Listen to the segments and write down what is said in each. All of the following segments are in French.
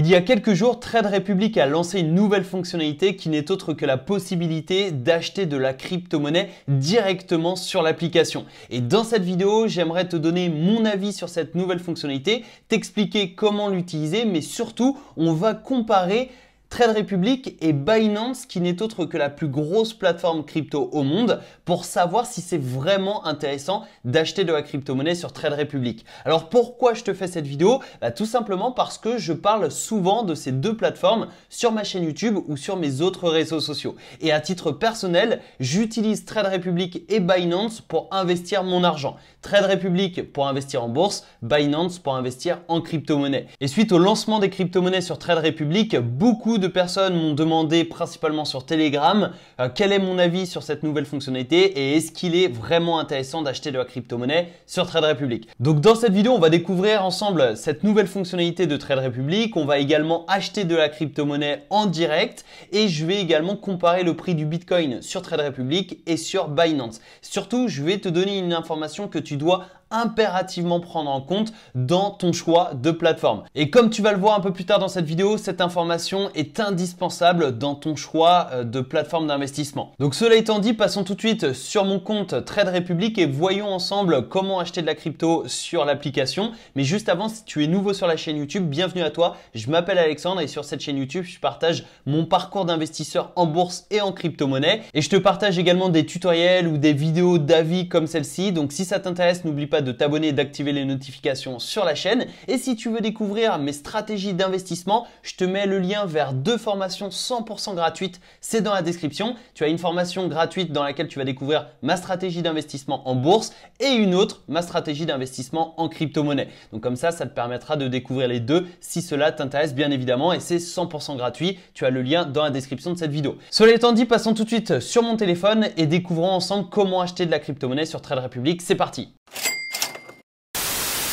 Il y a quelques jours, Trade Republic a lancé une nouvelle fonctionnalité qui n'est autre que la possibilité d'acheter de la crypto-monnaie directement sur l'application. Et dans cette vidéo, j'aimerais te donner mon avis sur cette nouvelle fonctionnalité, t'expliquer comment l'utiliser, mais surtout, on va comparer Trade Republic et Binance, qui n'est autre que la plus grosse plateforme crypto au monde, pour savoir si c'est vraiment intéressant d'acheter de la crypto-monnaie sur Trade Republic. Alors pourquoi je te fais cette vidéo bah, Tout simplement parce que je parle souvent de ces deux plateformes sur ma chaîne YouTube ou sur mes autres réseaux sociaux. Et à titre personnel, j'utilise Trade Republic et Binance pour investir mon argent. Trade Republic pour investir en bourse, Binance pour investir en crypto-monnaie. Et suite au lancement des crypto-monnaies sur Trade Republic, beaucoup de personnes m'ont demandé, principalement sur Telegram, euh, quel est mon avis sur cette nouvelle fonctionnalité et est-ce qu'il est vraiment intéressant d'acheter de la crypto-monnaie sur Trade Republic. Donc dans cette vidéo, on va découvrir ensemble cette nouvelle fonctionnalité de Trade Republic. On va également acheter de la crypto-monnaie en direct et je vais également comparer le prix du Bitcoin sur Trade Republic et sur Binance. Surtout, je vais te donner une information que tu dois impérativement prendre en compte dans ton choix de plateforme. Et comme tu vas le voir un peu plus tard dans cette vidéo, cette information est indispensable dans ton choix euh, de plateforme d'investissement. Donc cela étant dit, passons tout de suite sur mon compte Trade Republic et voyons ensemble comment acheter de la crypto sur l'application. Mais juste avant, si tu es nouveau sur la chaîne YouTube, bienvenue à toi. Je m'appelle Alexandre et sur cette chaîne YouTube, je partage mon parcours d'investisseur en bourse et en crypto-monnaie. Et je te partage également des tutoriels ou des vidéos d'avis comme celle-ci. Donc si ça t'intéresse, n'oublie pas de t'abonner et d'activer les notifications sur la chaîne. Et si tu veux découvrir mes stratégies d'investissement, je te mets le lien vers deux formations 100% gratuites. C'est dans la description. Tu as une formation gratuite dans laquelle tu vas découvrir ma stratégie d'investissement en bourse et une autre, ma stratégie d'investissement en crypto-monnaie. Donc comme ça, ça te permettra de découvrir les deux si cela t'intéresse bien évidemment et c'est 100% gratuit. Tu as le lien dans la description de cette vidéo. Cela étant dit, passons tout de suite sur mon téléphone et découvrons ensemble comment acheter de la crypto-monnaie sur Trade Republic. C'est parti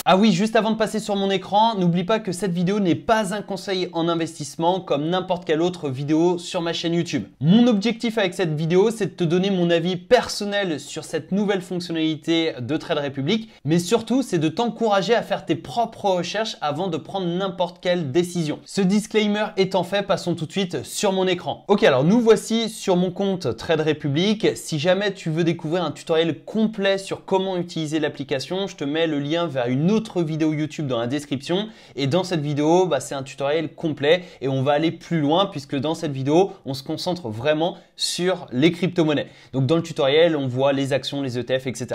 ah oui, juste avant de passer sur mon écran, n'oublie pas que cette vidéo n'est pas un conseil en investissement comme n'importe quelle autre vidéo sur ma chaîne YouTube. Mon objectif avec cette vidéo, c'est de te donner mon avis personnel sur cette nouvelle fonctionnalité de Trade Republic, mais surtout, c'est de t'encourager à faire tes propres recherches avant de prendre n'importe quelle décision. Ce disclaimer étant fait, passons tout de suite sur mon écran. Ok, alors nous voici sur mon compte Trade Republic. Si jamais tu veux découvrir un tutoriel complet sur comment utiliser l'application, je te mets le lien vers une autre autre vidéo YouTube dans la description. Et dans cette vidéo, bah, c'est un tutoriel complet et on va aller plus loin puisque dans cette vidéo, on se concentre vraiment sur les crypto-monnaies. Donc dans le tutoriel, on voit les actions, les ETF, etc.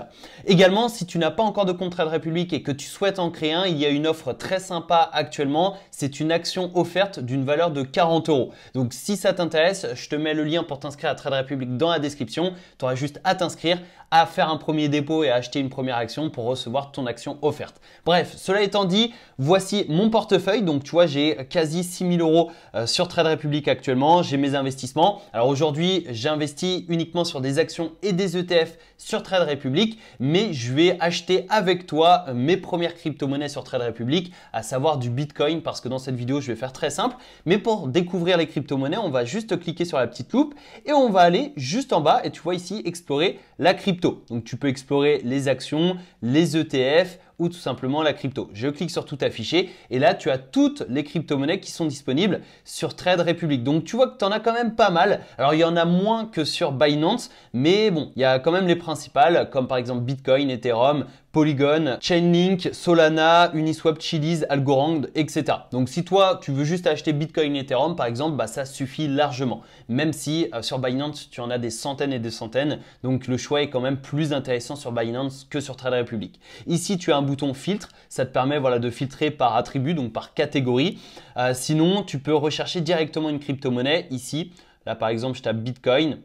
Également, si tu n'as pas encore de compte trade République et que tu souhaites en créer un, il y a une offre très sympa actuellement. C'est une action offerte d'une valeur de 40 euros. Donc si ça t'intéresse, je te mets le lien pour t'inscrire à Trade republic dans la description. Tu auras juste à t'inscrire, à faire un premier dépôt et à acheter une première action pour recevoir ton action offerte. Bref, cela étant dit, voici mon portefeuille. Donc, tu vois, j'ai quasi 6000 euros euh, sur Trade Republic actuellement. J'ai mes investissements. Alors aujourd'hui, j'investis uniquement sur des actions et des ETF sur Trade Republic, mais je vais acheter avec toi euh, mes premières crypto-monnaies sur Trade Republic, à savoir du Bitcoin, parce que dans cette vidéo, je vais faire très simple. Mais pour découvrir les crypto-monnaies, on va juste cliquer sur la petite loupe et on va aller juste en bas et tu vois ici explorer la crypto. Donc tu peux explorer les actions, les ETF ou tout simplement la crypto. Je clique sur tout affiché et là tu as toutes les crypto-monnaies qui sont disponibles sur Trade Republic. Donc tu vois que tu en as quand même pas mal. Alors il y en a moins que sur Binance, mais bon, il y a quand même les principales comme par exemple Bitcoin, Ethereum, Polygon, Chainlink, Solana, Uniswap, Chiliz, Algorand, etc. Donc si toi tu veux juste acheter Bitcoin, Ethereum par exemple, bah, ça suffit largement. Même si euh, sur Binance tu en as des centaines et des centaines, donc le choix est quand même plus intéressant sur Binance que sur Trade Republic. Ici tu as un bouton filtre, ça te permet voilà de filtrer par attribut, donc par catégorie. Euh, sinon tu peux rechercher directement une crypto-monnaie ici. Là par exemple je tape Bitcoin,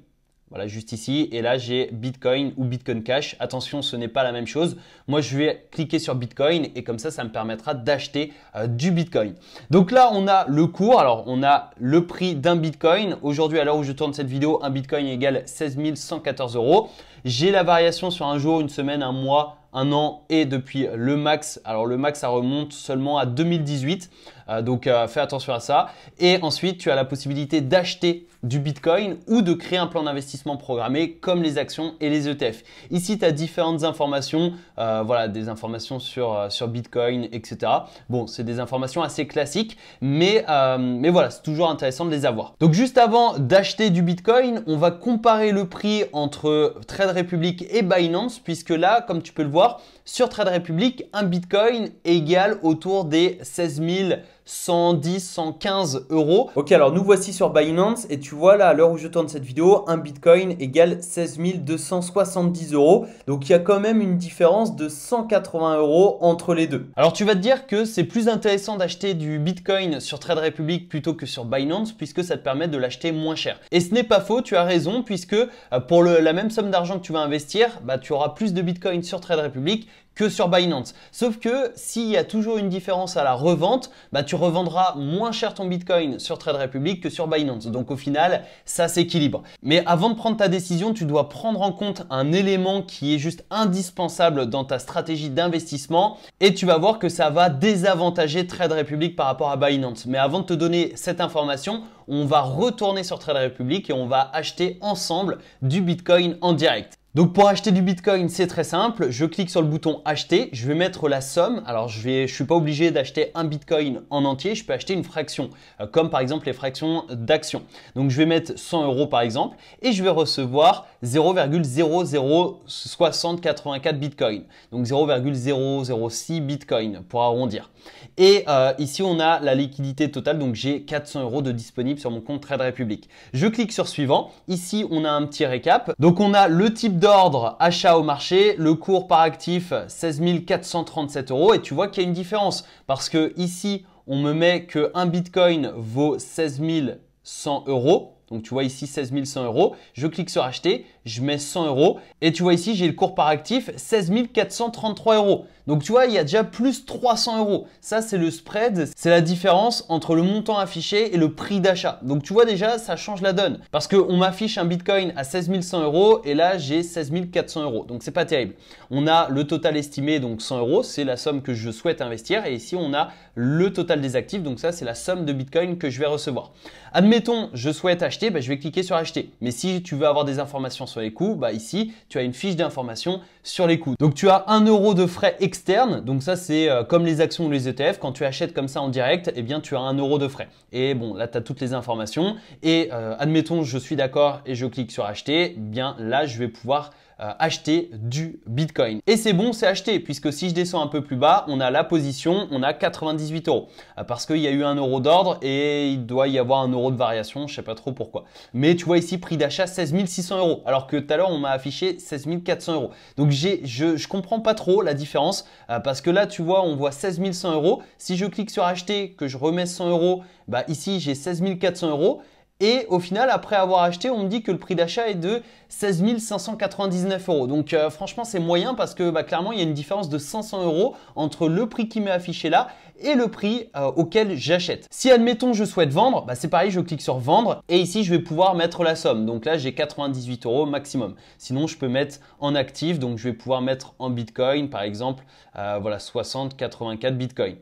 voilà, juste ici. Et là, j'ai Bitcoin ou Bitcoin Cash. Attention, ce n'est pas la même chose. Moi, je vais cliquer sur Bitcoin et comme ça, ça me permettra d'acheter euh, du Bitcoin. Donc là, on a le cours. Alors, on a le prix d'un Bitcoin. Aujourd'hui, à l'heure où je tourne cette vidéo, un Bitcoin égale 16 114 euros. J'ai la variation sur un jour, une semaine, un mois, un an et depuis le max. Alors, le max, ça remonte seulement à 2018. Euh, donc euh, fais attention à ça. Et ensuite, tu as la possibilité d'acheter du Bitcoin ou de créer un plan d'investissement programmé comme les actions et les ETF. Ici, tu as différentes informations, euh, voilà, des informations sur, Bitcoin, etc. Bon, c'est des informations assez classiques, mais, mais voilà, c'est toujours intéressant de les avoir. Donc juste avant d'acheter du Bitcoin, on va comparer le prix entre Trade Republic et Binance, puisque là, comme tu peux le voir, sur Trade Republic, un Bitcoin est égal autour des 16 000 110, 115 euros. Ok, alors nous voici sur Binance et tu vois là, à l'heure où je tourne cette vidéo, un Bitcoin égale 16 270 euros. Donc il y a quand même une différence de 180 euros entre les deux. Alors tu vas te dire que c'est plus intéressant d'acheter du Bitcoin sur Trade Republic plutôt que sur Binance puisque ça te permet de l'acheter moins cher. Et ce n'est pas faux, tu as raison puisque euh, pour la même somme d'argent que tu vas investir, bah, tu auras plus de Bitcoin sur Trade Republic que sur Binance. Sauf que s'il y a toujours une différence à la revente, bah, tu revendra moins cher ton Bitcoin sur Trade Republic que sur Binance. Donc au final, ça s'équilibre. Mais avant de prendre ta décision, tu dois prendre en compte un élément qui est juste indispensable dans ta stratégie d'investissement et tu vas voir que ça va désavantager Trade Republic par rapport à Binance. Mais avant de te donner cette information, on va retourner sur Trade Republic et on va acheter ensemble du Bitcoin en direct. Donc pour acheter du Bitcoin, c'est très simple. Je clique sur le bouton acheter, je vais mettre la somme. Alors je ne je suis pas obligé d'acheter un Bitcoin en entier, je peux acheter une fraction, euh, comme par exemple les fractions d'actions. Donc je vais mettre 100 euros par exemple et je vais recevoir 0,006084 Bitcoin. Donc 0,006 Bitcoin pour arrondir. Et euh, ici on a la liquidité totale, donc j'ai 400 euros de disponible sur mon compte Trade Republic. Je clique sur suivant. Ici on a un petit récap. Donc on a le type de d'ordre achat au marché, le cours par actif 16 437 euros et tu vois qu'il y a une différence parce que ici on me met que un bitcoin vaut 16 100 euros. Donc tu vois ici 16 100 euros. Je clique sur acheter je mets 100 euros. Et tu vois ici, j'ai le cours par actif, 16 433 euros. Donc tu vois, il y a déjà plus 300 euros. Ça, c'est le spread, c'est la différence entre le montant affiché et le prix d'achat. Donc tu vois déjà, ça change la donne. Parce qu'on m'affiche un Bitcoin à 16 100 euros et là, j'ai 16 400 euros. Donc c'est pas terrible. On a le total estimé, donc 100 euros, c'est la somme que je souhaite investir. Et ici, on a le total des actifs. Donc ça, c'est la somme de Bitcoin que je vais recevoir. Admettons, je souhaite acheter, bah, je vais cliquer sur acheter. Mais si tu veux avoir des informations sur les coûts, bah ici, tu as une fiche d'information sur les coûts. Donc tu as un euro de frais externe Donc ça, c'est euh, comme les actions ou les ETF. Quand tu achètes comme ça en direct, eh bien, tu as un euro de frais. Et bon, là, tu as toutes les informations. Et euh, admettons, je suis d'accord et je clique sur acheter. Eh bien là, je vais pouvoir euh, acheter du Bitcoin. Et c'est bon, c'est acheté, puisque si je descends un peu plus bas, on a la position, on a 98 euros. Euh, parce qu'il y a eu un euro d'ordre et il doit y avoir un euro de variation, je sais pas trop pourquoi. Mais tu vois ici, prix d'achat 16 600 euros, alors que tout à l'heure, on m'a affiché 16 400 euros. Donc je, ne comprends pas trop la différence, euh, parce que là, tu vois, on voit 16 100 euros. Si je clique sur acheter, que je remets 100 euros, bah ici, j'ai 16 400 euros. Et au final, après avoir acheté, on me dit que le prix d'achat est de 16 599 euros. Donc euh, franchement, c'est moyen parce que bah, clairement, il y a une différence de 500 euros entre le prix qui m'est affiché là et le prix euh, auquel j'achète. Si admettons je souhaite vendre, bah, c'est pareil, je clique sur vendre et ici je vais pouvoir mettre la somme. Donc là, j'ai 98 euros maximum. Sinon, je peux mettre en actif, donc je vais pouvoir mettre en Bitcoin, par exemple, euh, voilà 60, 84 Bitcoin.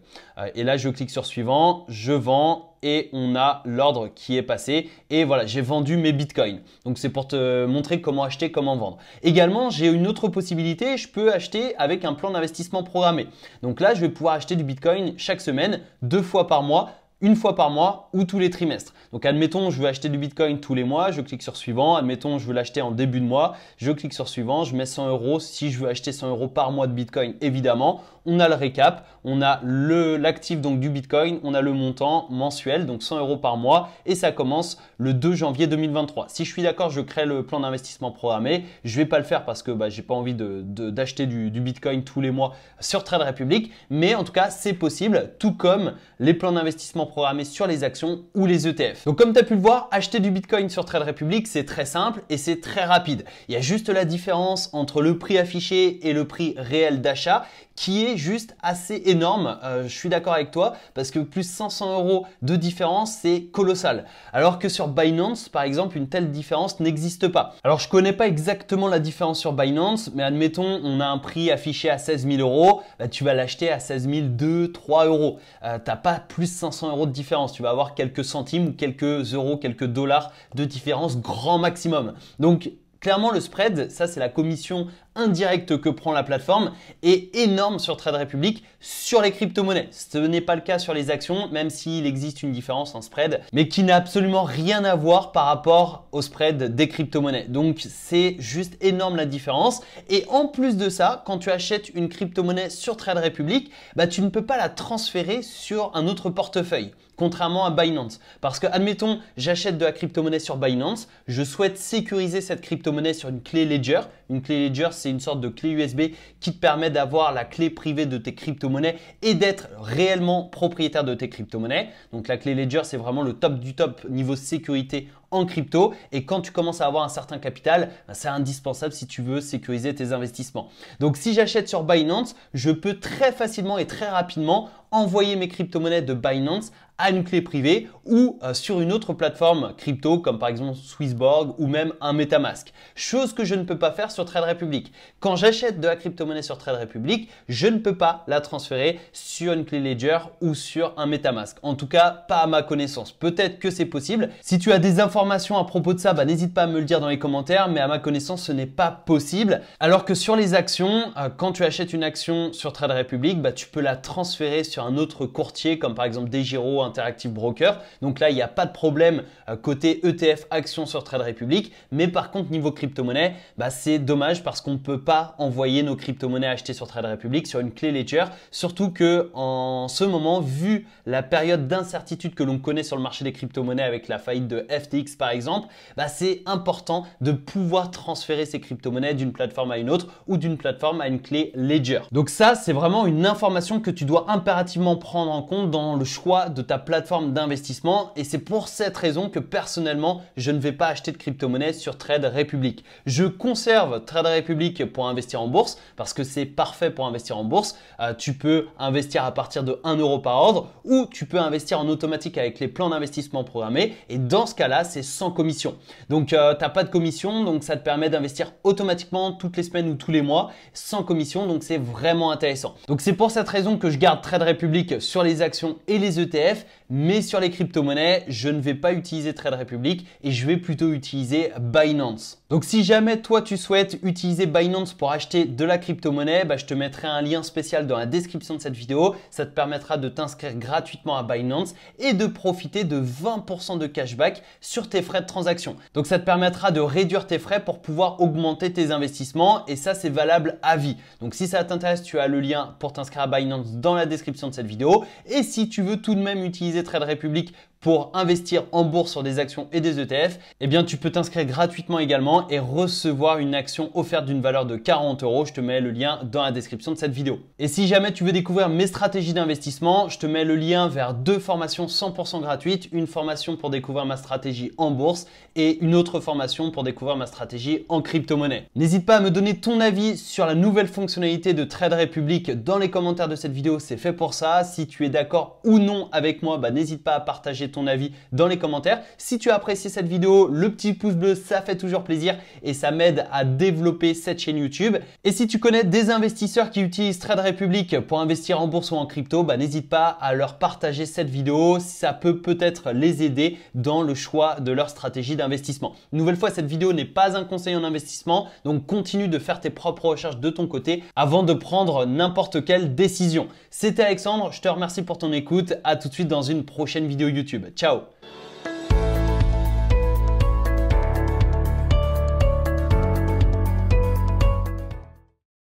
et là, je clique sur suivant, je vends et on a l'ordre qui est passé. Et voilà, j'ai vendu mes bitcoins. Donc c'est pour te montrer comment acheter, comment vendre. Également, j'ai une autre possibilité, je peux acheter avec un plan d'investissement programmé. Donc là, je vais pouvoir acheter du bitcoin chaque semaine, deux fois par mois une fois par mois ou tous les trimestres. Donc admettons, je veux acheter du Bitcoin tous les mois, je clique sur suivant. Admettons, je veux l'acheter en début de mois, je clique sur suivant, je mets 100 euros. Si je veux acheter 100 euros par mois de Bitcoin, évidemment, on a le récap, on a l'actif donc du Bitcoin, on a le montant mensuel, donc 100 euros par mois, et ça commence le 2 janvier 2023. Si je suis d'accord, je crée le plan d'investissement programmé. Je vais pas le faire parce que bah, j'ai pas envie d'acheter du, Bitcoin tous les mois sur Trade Republic, mais en tout cas, c'est possible, tout comme les plans d'investissement sur les actions ou les ETF. Donc comme tu as pu le voir, acheter du Bitcoin sur Trade Republic, c'est très simple et c'est très rapide. Il y a juste la différence entre le prix affiché et le prix réel d'achat qui est juste assez énorme. Euh, je suis d'accord avec toi parce que plus 500 euros de différence, c'est colossal. Alors que sur Binance, par exemple, une telle différence n'existe pas. Alors je connais pas exactement la différence sur Binance, mais admettons, on a un prix affiché à 16 000 euros, bah, tu vas l'acheter à 16 2, 3 euros. Euh, t'as pas plus 500 euros de différence. Tu vas avoir quelques centimes ou quelques euros, quelques dollars de différence grand maximum. Donc Clairement, le spread, ça c'est la commission indirecte que prend la plateforme, est énorme sur Trade Republic sur les crypto-monnaies. Ce n'est pas le cas sur les actions, même s'il existe une différence en spread, mais qui n'a absolument rien à voir par rapport au spread des crypto-monnaies. Donc c'est juste énorme la différence. Et en plus de ça, quand tu achètes une crypto-monnaie sur Trade Republic, bah, tu ne peux pas la transférer sur un autre portefeuille contrairement à Binance. Parce que, admettons, j'achète de la crypto-monnaie sur Binance, je souhaite sécuriser cette crypto-monnaie sur une clé Ledger. Une clé Ledger, c'est une sorte de clé USB qui te permet d'avoir la clé privée de tes crypto-monnaies et d'être réellement propriétaire de tes crypto-monnaies. Donc la clé Ledger, c'est vraiment le top du top niveau sécurité en crypto. Et quand tu commences à avoir un certain capital, ben, c'est indispensable si tu veux sécuriser tes investissements. Donc si j'achète sur Binance, je peux très facilement et très rapidement envoyer mes crypto-monnaies de Binance à une clé privée ou euh, sur une autre plateforme crypto comme par exemple Swissborg ou même un MetaMask. Chose que je ne peux pas faire sur Trade Republic. Quand j'achète de la crypto-monnaie sur Trade Republic, je ne peux pas la transférer sur une clé Ledger ou sur un MetaMask. En tout cas, pas à ma connaissance. Peut-être que c'est possible. Si tu as des informations à propos de ça, bah, n'hésite pas à me le dire dans les commentaires, mais à ma connaissance, ce n'est pas possible. Alors que sur les actions, euh, quand tu achètes une action sur Trade Republic, bah, tu peux la transférer sur un autre courtier comme par exemple Desgiro, Interactive Broker. Donc là, il n'y a pas de problème euh, côté ETF action sur Trade Republic. Mais par contre, niveau crypto-monnaie, bah, c'est dommage parce qu'on ne peut pas envoyer nos crypto-monnaies achetées sur Trade Republic sur une clé Ledger. Surtout que en ce moment, vu la période d'incertitude que l'on connaît sur le marché des crypto-monnaies avec la faillite de FTX par exemple, bah, c'est important de pouvoir transférer ces crypto-monnaies d'une plateforme à une autre ou d'une plateforme à une clé Ledger. Donc ça, c'est vraiment une information que tu dois impérativement prendre en compte dans le choix de ta plateforme d'investissement et c'est pour cette raison que personnellement, je ne vais pas acheter de crypto-monnaie sur Trade Republic. Je conserve Trade Republic pour investir en bourse parce que c'est parfait pour investir en bourse. Euh, tu peux investir à partir de 1 euro par ordre ou tu peux investir en automatique avec les plans d'investissement programmés et dans ce cas-là, c'est sans commission. Donc, euh, tu n'as pas de commission, donc ça te permet d'investir automatiquement toutes les semaines ou tous les mois sans commission, donc c'est vraiment intéressant. Donc, c'est pour cette raison que je garde Trade Republic sur les actions et les ETF, mais sur les crypto-monnaies, je ne vais pas utiliser Trade Republic et je vais plutôt utiliser Binance. Donc si jamais toi tu souhaites utiliser Binance pour acheter de la crypto-monnaie, bah, je te mettrai un lien spécial dans la description de cette vidéo. Ça te permettra de t'inscrire gratuitement à Binance et de profiter de 20% de cashback sur tes frais de transaction. Donc ça te permettra de réduire tes frais pour pouvoir augmenter tes investissements et ça c'est valable à vie. Donc si ça t'intéresse, tu as le lien pour t'inscrire à Binance dans la description de cette vidéo. Et si tu veux tout de même utiliser Trade Republic pour investir en bourse sur des actions et des ETF, eh bien tu peux t'inscrire gratuitement également et recevoir une action offerte d'une valeur de 40 euros. Je te mets le lien dans la description de cette vidéo. Et si jamais tu veux découvrir mes stratégies d'investissement, je te mets le lien vers deux formations 100% gratuites, une formation pour découvrir ma stratégie en bourse et une autre formation pour découvrir ma stratégie en crypto-monnaie. N'hésite pas à me donner ton avis sur la nouvelle fonctionnalité de Trade Republic dans les commentaires de cette vidéo, c'est fait pour ça. Si tu es d'accord ou non avec moi, bah, n'hésite pas à partager ton avis dans les commentaires. Si tu as apprécié cette vidéo, le petit pouce bleu, ça fait toujours plaisir et ça m'aide à développer cette chaîne YouTube. Et si tu connais des investisseurs qui utilisent Trade Republic pour investir en bourse ou en crypto, bah, n'hésite pas à leur partager cette vidéo. Ça peut peut-être les aider dans le choix de leur stratégie d'investissement. Nouvelle fois, cette vidéo n'est pas un conseil en investissement, donc continue de faire tes propres recherches de ton côté avant de prendre n'importe quelle décision. C'était Alexandre, je te remercie pour ton écoute. À tout de suite dans une prochaine vidéo YouTube. Ciao